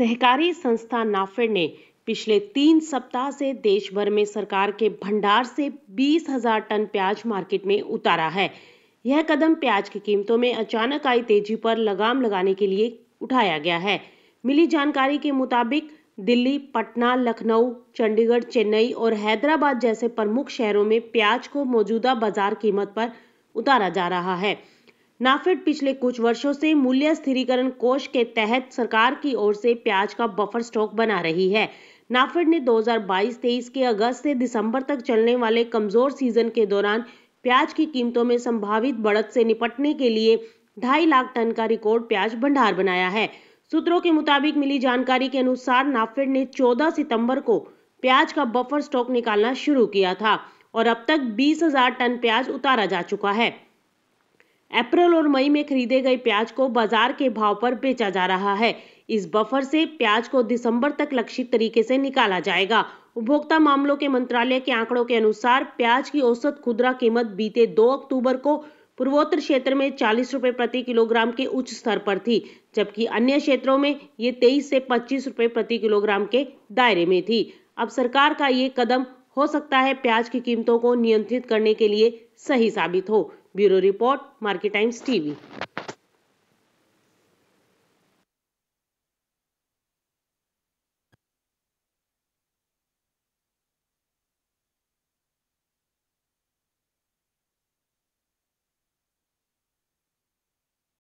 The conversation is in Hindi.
सहकारी संस्था नाफेड ने पिछले तीन सप्ताह से देश भर में सरकार के भंडार से बीस हजार टन प्याज मार्केट में उतारा है यह कदम प्याज की कीमतों में अचानक आई तेजी पर लगाम लगाने के लिए उठाया गया है मिली जानकारी के मुताबिक दिल्ली पटना लखनऊ चंडीगढ़ चेन्नई और हैदराबाद जैसे प्रमुख शहरों में प्याज को मौजूदा बाजार कीमत पर उतारा जा रहा है नाफेड पिछले कुछ वर्षों से मूल्य स्थिरीकरण कोष के तहत सरकार की ओर से प्याज का बफर स्टॉक बना रही है नाफेड ने 2022-23 के अगस्त से दिसंबर तक चलने वाले कमजोर सीजन के दौरान प्याज की कीमतों में संभावित बढ़त से निपटने के लिए ढाई लाख टन का रिकॉर्ड प्याज भंडार बनाया है सूत्रों के मुताबिक मिली जानकारी के अनुसार नाफेड ने 14 सितंबर को प्याज का बफर स्टॉक निकालना शुरू किया था और अब तक 20,000 टन प्याज उतारा जा चुका है अप्रैल और मई में खरीदे गए प्याज को बाजार के भाव पर बेचा जा रहा है इस बफर से प्याज को दिसंबर तक लक्षित तरीके से निकाला जाएगा उपभोक्ता मामलों के मंत्रालय के आंकड़ों के अनुसार प्याज की औसत खुदरा कीमत बीते 2 अक्टूबर को पूर्वोत्तर क्षेत्र में चालीस रुपये प्रति किलोग्राम के उच्च स्तर पर थी जबकि अन्य क्षेत्रों में ये तेईस से पच्चीस रुपये प्रति किलोग्राम के दायरे में थी अब सरकार का ये कदम हो सकता है प्याज की कीमतों को नियंत्रित करने के लिए सही साबित हो ब्यूरो रिपोर्ट टाइम्स टीवी